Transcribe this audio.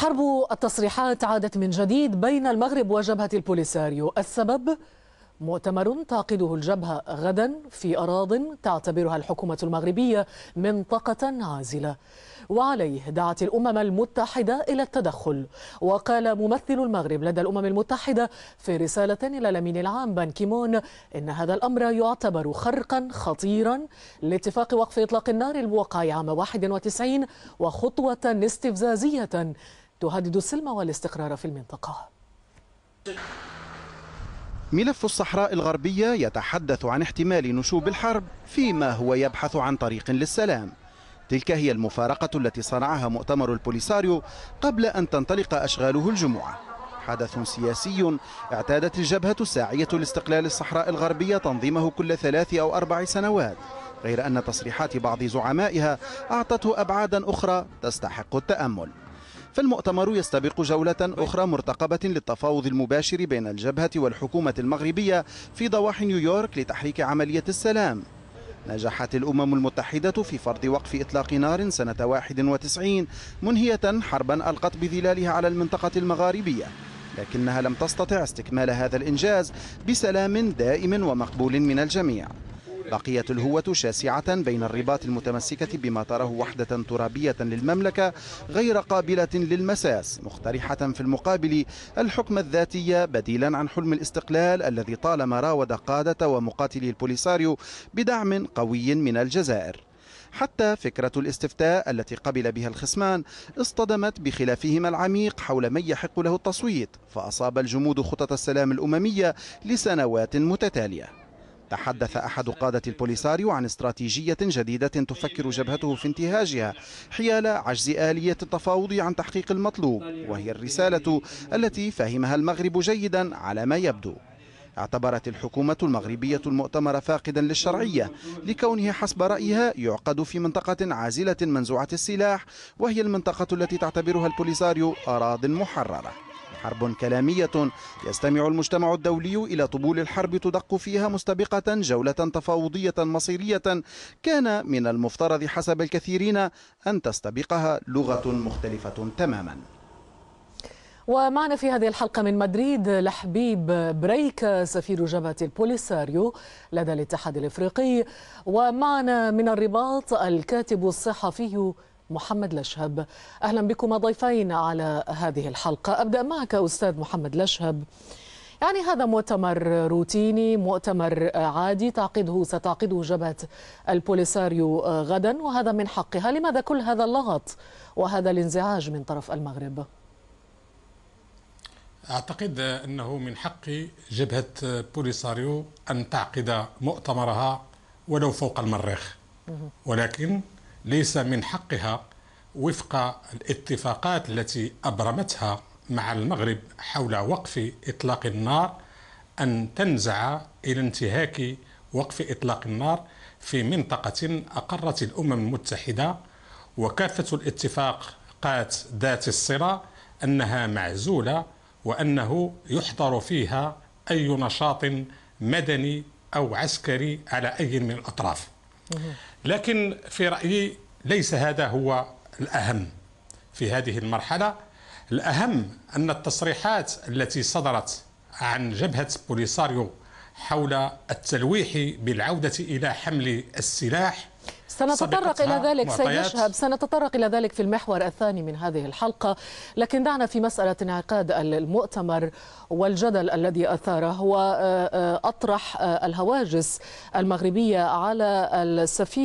حرب التصريحات عادت من جديد بين المغرب وجبهة البوليساريو السبب مؤتمر تعقده الجبهة غدا في أراض تعتبرها الحكومة المغربية منطقة عازلة وعليه دعت الأمم المتحدة إلى التدخل وقال ممثل المغرب لدى الأمم المتحدة في رسالة إلى الأمين العام بان كيمون إن هذا الأمر يعتبر خرقا خطيرا لاتفاق وقف إطلاق النار الموقع عام 91 وخطوة استفزازية تهدد السلم والاستقرار في المنطقة ملف الصحراء الغربية يتحدث عن احتمال نشوب الحرب فيما هو يبحث عن طريق للسلام تلك هي المفارقة التي صنعها مؤتمر البوليساريو قبل أن تنطلق أشغاله الجمعة حدث سياسي اعتادت الجبهة الساعية لاستقلال الصحراء الغربية تنظيمه كل ثلاث أو أربع سنوات غير أن تصريحات بعض زعمائها أعطته أبعادا أخرى تستحق التأمل فالمؤتمر يستبق جولة أخرى مرتقبة للتفاوض المباشر بين الجبهة والحكومة المغربية في ضواحي نيويورك لتحريك عملية السلام نجحت الأمم المتحدة في فرض وقف إطلاق نار سنة 91 منهية حربا ألقت بظلالها على المنطقة المغاربية لكنها لم تستطع استكمال هذا الإنجاز بسلام دائم ومقبول من الجميع بقيت الهوة شاسعة بين الرباط المتمسكة بما تراه وحدة ترابية للمملكة غير قابلة للمساس مقترحة في المقابل الحكم الذاتي بديلا عن حلم الاستقلال الذي طالما راود قادة ومقاتلي البوليساريو بدعم قوي من الجزائر حتى فكرة الاستفتاء التي قبل بها الخصمان اصطدمت بخلافهما العميق حول من يحق له التصويت فأصاب الجمود خطط السلام الأممية لسنوات متتالية تحدث أحد قادة البوليساريو عن استراتيجية جديدة تفكر جبهته في انتهاجها حيال عجز آلية التفاوض عن تحقيق المطلوب وهي الرسالة التي فهمها المغرب جيدا على ما يبدو اعتبرت الحكومة المغربية المؤتمر فاقدا للشرعية لكونه حسب رأيها يعقد في منطقة عازلة منزوعة السلاح وهي المنطقة التي تعتبرها البوليساريو أراض محررة حرب كلامية يستمع المجتمع الدولي إلى طبول الحرب تدق فيها مستبقة جولة تفاوضية مصيرية كان من المفترض حسب الكثيرين أن تستبقها لغة مختلفة تماما ومعنا في هذه الحلقة من مدريد لحبيب بريك سفير جبهة البوليساريو لدى الاتحاد الإفريقي ومعنا من الرباط الكاتب الصحفي محمد لشهب أهلا بكم ضيفين على هذه الحلقة أبدأ معك أستاذ محمد لشهب يعني هذا مؤتمر روتيني مؤتمر عادي تعقده ستعقده جبهة البوليساريو غدا وهذا من حقها لماذا كل هذا اللغط وهذا الانزعاج من طرف المغرب أعتقد أنه من حق جبهة بوليساريو أن تعقد مؤتمرها ولو فوق المريخ ولكن ليس من حقها وفق الاتفاقات التي ابرمتها مع المغرب حول وقف اطلاق النار ان تنزع الى انتهاك وقف اطلاق النار في منطقه اقرت الامم المتحده وكافه الاتفاقات ذات الصله انها معزوله وانه يحظر فيها اي نشاط مدني او عسكري على اي من الاطراف لكن في رأيي ليس هذا هو الأهم في هذه المرحلة الأهم أن التصريحات التي صدرت عن جبهة بوليساريو حول التلويح بالعودة إلى حمل السلاح سنتطرق إلى ذلك سيشهد سنتطرق إلى ذلك في المحور الثاني من هذه الحلقة لكن دعنا في مسألة انعقاد المؤتمر والجدل الذي أثاره وأطرح آه، آه، آه، الهواجس المغربية على السفير